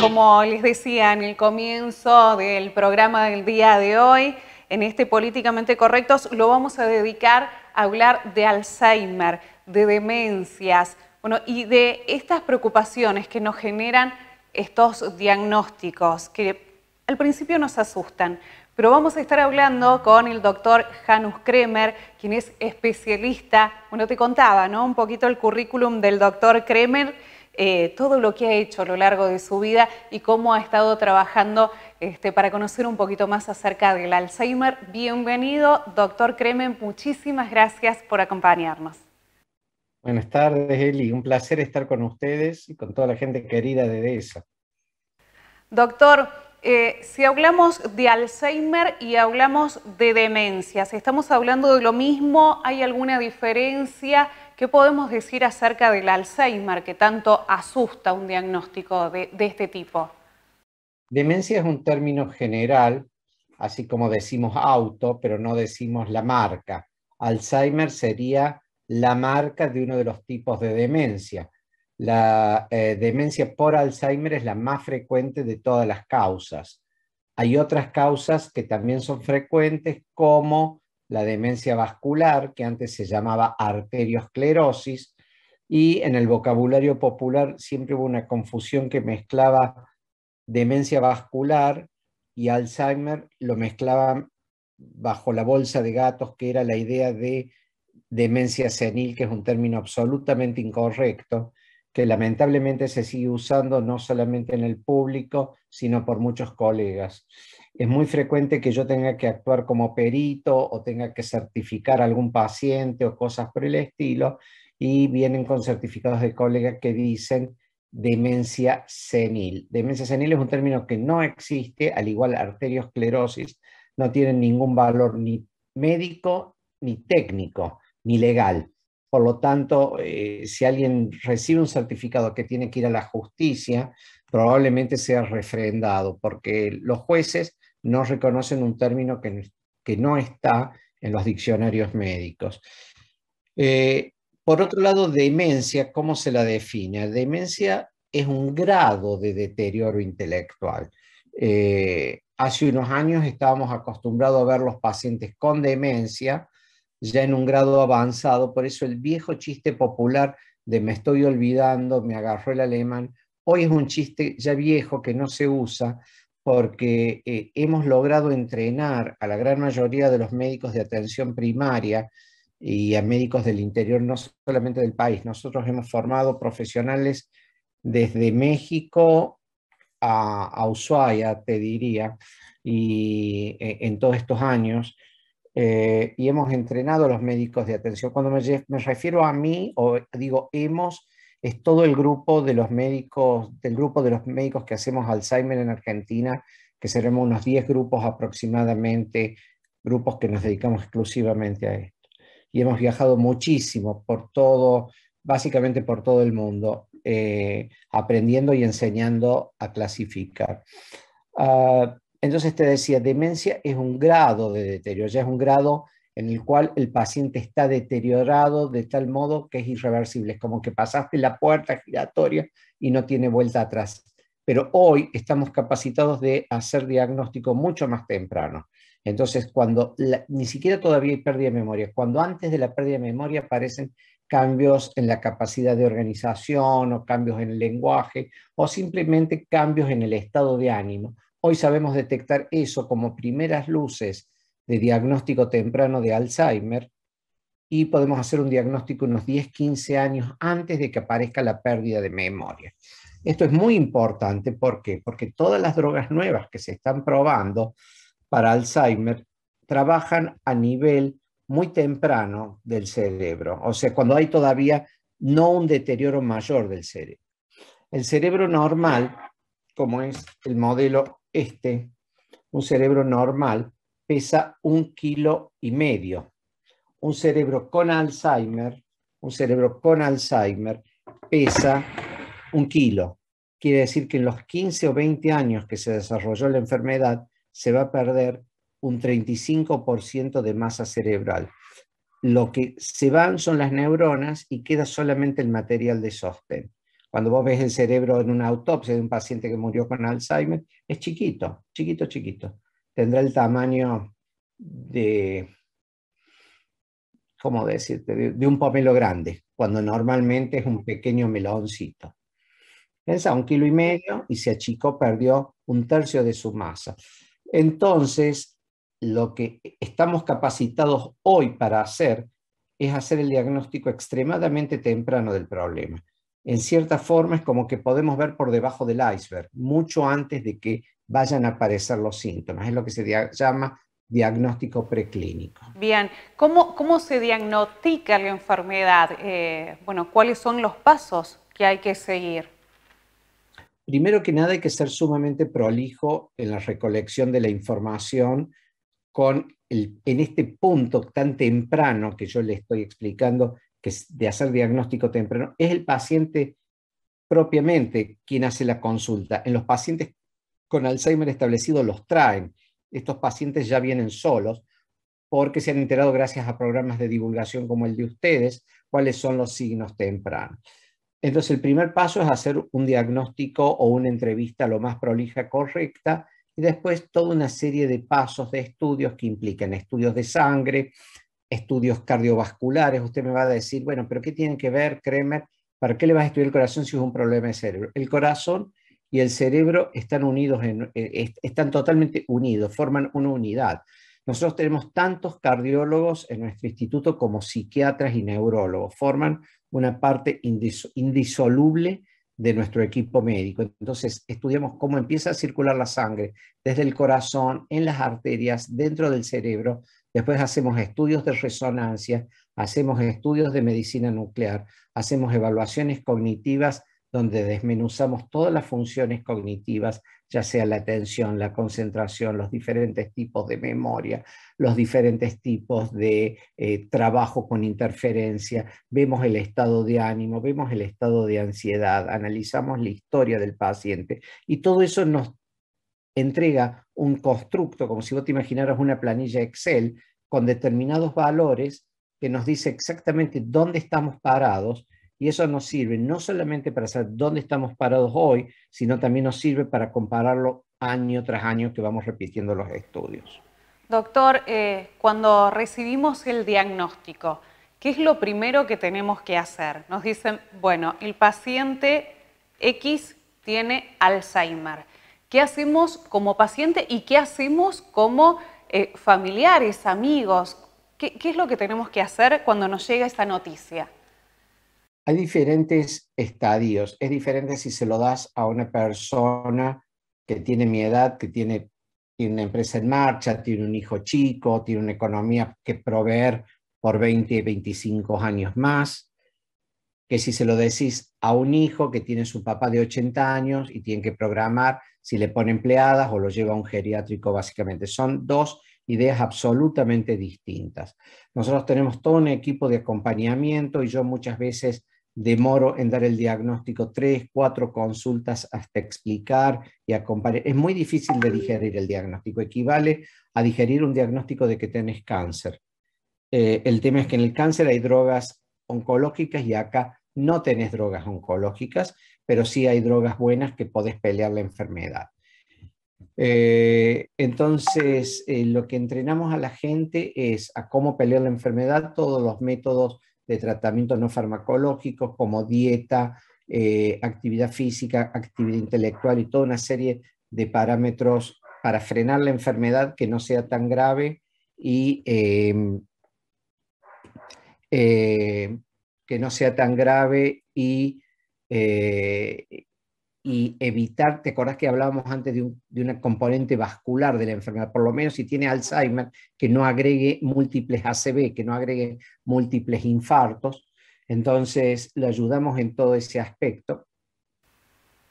Bueno, como les decía en el comienzo del programa del día de hoy, en este Políticamente Correctos lo vamos a dedicar a hablar de Alzheimer, de demencias, y de estas preocupaciones que nos generan estos diagnósticos que al principio nos asustan, pero vamos a estar hablando con el doctor Janus Kremer, quien es especialista, bueno, te contaba, ¿no? Un poquito el currículum del doctor Kremer, eh, todo lo que ha hecho a lo largo de su vida y cómo ha estado trabajando este, para conocer un poquito más acerca del Alzheimer. Bienvenido, doctor Kremer, muchísimas gracias por acompañarnos. Buenas tardes, Eli. Un placer estar con ustedes y con toda la gente querida de DESA. Doctor, eh, si hablamos de Alzheimer y hablamos de demencia, si estamos hablando de lo mismo, ¿hay alguna diferencia? ¿Qué podemos decir acerca del Alzheimer que tanto asusta un diagnóstico de este tipo? Demencia es un término general, así como decimos auto, pero no decimos la marca. Alzheimer sería la marca de uno de los tipos de demencia. La eh, demencia por Alzheimer es la más frecuente de todas las causas. Hay otras causas que también son frecuentes, como la demencia vascular, que antes se llamaba arteriosclerosis, y en el vocabulario popular siempre hubo una confusión que mezclaba demencia vascular y Alzheimer, lo mezclaban bajo la bolsa de gatos, que era la idea de demencia senil, que es un término absolutamente incorrecto lamentablemente se sigue usando no solamente en el público, sino por muchos colegas. Es muy frecuente que yo tenga que actuar como perito o tenga que certificar a algún paciente o cosas por el estilo, y vienen con certificados de colegas que dicen demencia senil. Demencia senil es un término que no existe, al igual arteriosclerosis, no tiene ningún valor ni médico, ni técnico, ni legal. Por lo tanto, eh, si alguien recibe un certificado que tiene que ir a la justicia, probablemente sea refrendado, porque los jueces no reconocen un término que, no está en los diccionarios médicos. Eh, por otro lado, demencia, ¿cómo se la define? Demencia es un grado de deterioro intelectual. Eh, hace unos años estábamos acostumbrados a ver los pacientes con demencia ya en un grado avanzado, por eso el viejo chiste popular de me estoy olvidando, me agarró el alemán, hoy es un chiste ya viejo que no se usa porque eh, hemos logrado entrenar a la gran mayoría de los médicos de atención primaria y a médicos del interior, no solamente del país. Nosotros hemos formado profesionales desde México a, a Ushuaia, te diría, y eh, en todos estos años, eh, y hemos entrenado a los médicos de atención. Cuando me, refiero a mí, o digo hemos, es todo el grupo de los médicos, del grupo de los médicos que hacemos Alzheimer en Argentina, que seremos unos 10 grupos aproximadamente, grupos que nos dedicamos exclusivamente a esto. Y hemos viajado muchísimo por todo, básicamente por todo el mundo, eh, aprendiendo y enseñando a clasificar. Ah, entonces te decía, demencia es un grado de deterioro, ya es un grado en el cual el paciente está deteriorado de tal modo que es irreversible, es como que pasaste la puerta giratoria y no tiene vuelta atrás. Pero hoy estamos capacitados de hacer diagnóstico mucho más temprano. Entonces, cuando ni siquiera todavía hay pérdida de memoria, cuando antes de la pérdida de memoria aparecen cambios en la capacidad de organización o cambios en el lenguaje o simplemente cambios en el estado de ánimo Hoy sabemos detectar eso como primeras luces de diagnóstico temprano de Alzheimer y podemos hacer un diagnóstico unos 10, 15 años antes de que aparezca la pérdida de memoria. Esto es muy importante, ¿por qué? Porque todas las drogas nuevas que se están probando para Alzheimer trabajan a nivel muy temprano del cerebro, o sea, cuando hay todavía no un deterioro mayor del cerebro. El cerebro normal, como es el modelo este, un cerebro normal, pesa un kilo y medio. Un cerebro con Alzheimer, un cerebro con Alzheimer pesa un kilo. Quiere decir que en los 15 o 20 años que se desarrolló la enfermedad, se va a perder un 35% de masa cerebral. Lo que se van son las neuronas y queda solamente el material de sostén. Cuando vos ves el cerebro en una autopsia de un paciente que murió con Alzheimer, es chiquito, chiquito, chiquito. Tendrá el tamaño de, ¿cómo decirte?, de, un pomelo grande, cuando normalmente es un pequeño meloncito. Pensa, un kilo y medio y se achicó, perdió un tercio de su masa. Entonces, lo que estamos capacitados hoy para hacer es hacer el diagnóstico extremadamente temprano del problema en cierta forma es como que podemos ver por debajo del iceberg, mucho antes de que vayan a aparecer los síntomas. Es lo que se llama diagnóstico preclínico. Bien, ¿cómo, se diagnostica la enfermedad? Eh, bueno, ¿cuáles son los pasos que hay que seguir? Primero que nada hay que ser sumamente prolijo en la recolección de la información con en este punto tan temprano que yo le estoy explicando de hacer diagnóstico temprano, es el paciente propiamente quien hace la consulta. En los pacientes con Alzheimer establecido los traen. Estos pacientes ya vienen solos porque se han enterado gracias a programas de divulgación como el de ustedes cuáles son los signos tempranos. Entonces, el primer paso es hacer un diagnóstico o una entrevista lo más prolija correcta y después toda una serie de pasos de estudios que implican estudios de sangre, estudios cardiovasculares. Usted me va a decir, bueno, pero ¿qué tiene que ver Kremer? ¿Para qué le vas a estudiar el corazón si es un problema de cerebro? El corazón y el cerebro están unidos, eh, están totalmente unidos, forman una unidad. Nosotros tenemos tantos cardiólogos en nuestro instituto como psiquiatras y neurólogos, forman una parte indisoluble de nuestro equipo médico. Entonces, estudiamos cómo empieza a circular la sangre desde el corazón, en las arterias, dentro del cerebro, Después hacemos estudios de resonancia, hacemos estudios de medicina nuclear, hacemos evaluaciones cognitivas donde desmenuzamos todas las funciones cognitivas, ya sea la atención, la concentración, los diferentes tipos de memoria, los diferentes tipos de eh, trabajo con interferencia, vemos el estado de ánimo, vemos el estado de ansiedad, analizamos la historia del paciente y todo eso nos entrega un constructo, como si vos te imaginaras una planilla Excel, con determinados valores que nos dice exactamente dónde estamos parados y eso nos sirve no solamente para saber dónde estamos parados hoy, sino también nos sirve para compararlo año tras año que vamos repitiendo los estudios. Doctor, eh, cuando recibimos el diagnóstico, ¿qué es lo primero que tenemos que hacer? Nos dicen, bueno, el paciente X tiene Alzheimer. ¿Qué hacemos como paciente y qué hacemos como eh, familiares, amigos? ¿Qué, es lo que tenemos que hacer cuando nos llega esta noticia? Hay diferentes estadios. Es diferente si se lo das a una persona que tiene mi edad, que tiene, tiene una empresa en marcha, tiene un hijo chico, tiene una economía que proveer por 20, 25 años más que si se lo decís a un hijo que tiene su papá de 80 años y tiene que programar si le pone empleadas o lo lleva a un geriátrico básicamente. Son dos ideas absolutamente distintas. Nosotros tenemos todo un equipo de acompañamiento y yo muchas veces demoro en dar el diagnóstico tres, cuatro consultas hasta explicar y acompañar. Es muy difícil de digerir el diagnóstico, equivale a digerir un diagnóstico de que tienes cáncer. Eh, el tema es que en el cáncer hay drogas oncológicas y acá no tenés drogas oncológicas, pero sí hay drogas buenas que podés pelear la enfermedad. Eh, entonces, eh, lo que entrenamos a la gente es a cómo pelear la enfermedad, todos los métodos de tratamiento no farmacológicos como dieta, eh, actividad física, actividad intelectual y toda una serie de parámetros para frenar la enfermedad que no sea tan grave y em, que no sea tan grave y, eh, y evitar, te acordás que hablábamos antes de, una componente vascular de la enfermedad, por lo menos si tiene Alzheimer, que no agregue múltiples ACV, que no agregue múltiples infartos. Entonces, le ayudamos en todo ese aspecto.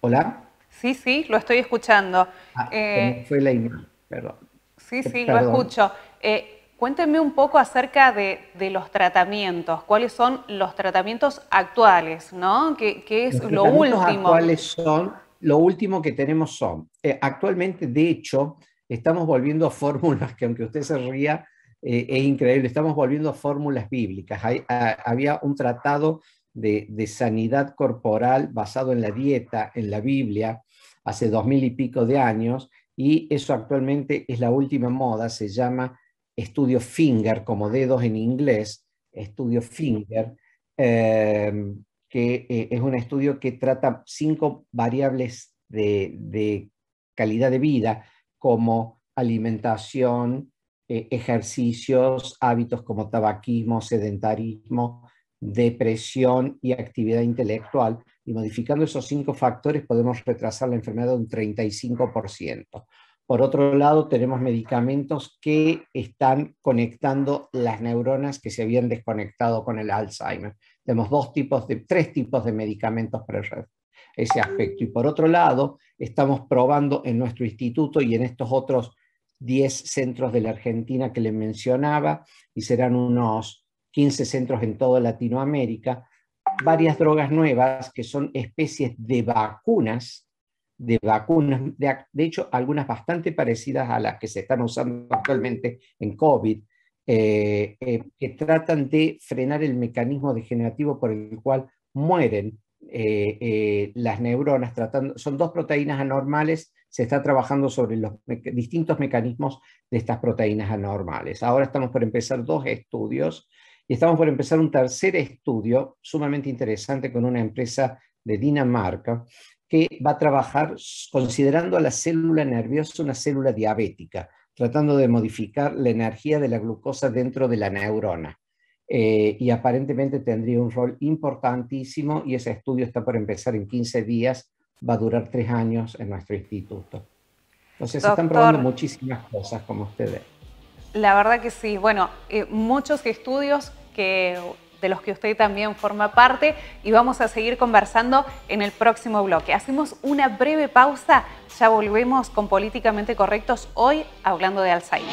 Hola. Sí, sí, lo estoy escuchando. Ah, eh, fue la imagen, perdón. Sí, sí, lo escucho. Eh, Cuéntenme un poco acerca de, los tratamientos, cuáles son los tratamientos actuales, ¿no? ¿Qué, es lo último? ¿Cuáles son? Lo último que tenemos son, eh, actualmente, de hecho, estamos volviendo a fórmulas que aunque usted se ría, eh, es increíble, estamos volviendo a fórmulas bíblicas. había un tratado de sanidad corporal basado en la dieta, en la Biblia, hace dos mil y pico de años, y eso actualmente es la última moda, se llama estudio finger, como dedos en inglés, estudio finger, eh, que eh, es un estudio que trata cinco variables de, calidad de vida, como alimentación, eh, ejercicios, hábitos como tabaquismo, sedentarismo, depresión y actividad intelectual. Y modificando esos cinco factores podemos retrasar la enfermedad un 35%. Por otro lado, tenemos medicamentos que están conectando las neuronas que se habían desconectado con el Alzheimer. Tenemos dos tipos de, tres tipos de medicamentos para ese aspecto. Y por otro lado, estamos probando en nuestro instituto y en estos otros 10 centros de la Argentina que les mencionaba, y serán unos 15 centros en toda Latinoamérica, varias drogas nuevas que son especies de vacunas de vacunas, de, hecho algunas bastante parecidas a las que se están usando actualmente en COVID, eh, eh, que tratan de frenar el mecanismo degenerativo por el cual mueren eh, las neuronas. Tratando, son dos proteínas anormales, se está trabajando sobre los distintos mecanismos de estas proteínas anormales. Ahora estamos por empezar dos estudios y estamos por empezar un tercer estudio sumamente interesante con una empresa de Dinamarca, que va a trabajar considerando a la célula nerviosa una célula diabética, tratando de modificar la energía de la glucosa dentro de la neurona. Eh, y aparentemente tendría un rol importantísimo y ese estudio está por empezar en 15 días, va a durar tres años en nuestro instituto. Entonces están probando muchísimas cosas como ustedes. La verdad que sí. Bueno, eh, muchos estudios que de los que usted también forma parte y vamos a seguir conversando en el próximo bloque. Hacemos una breve pausa, ya volvemos con Políticamente Correctos hoy hablando de Alzheimer.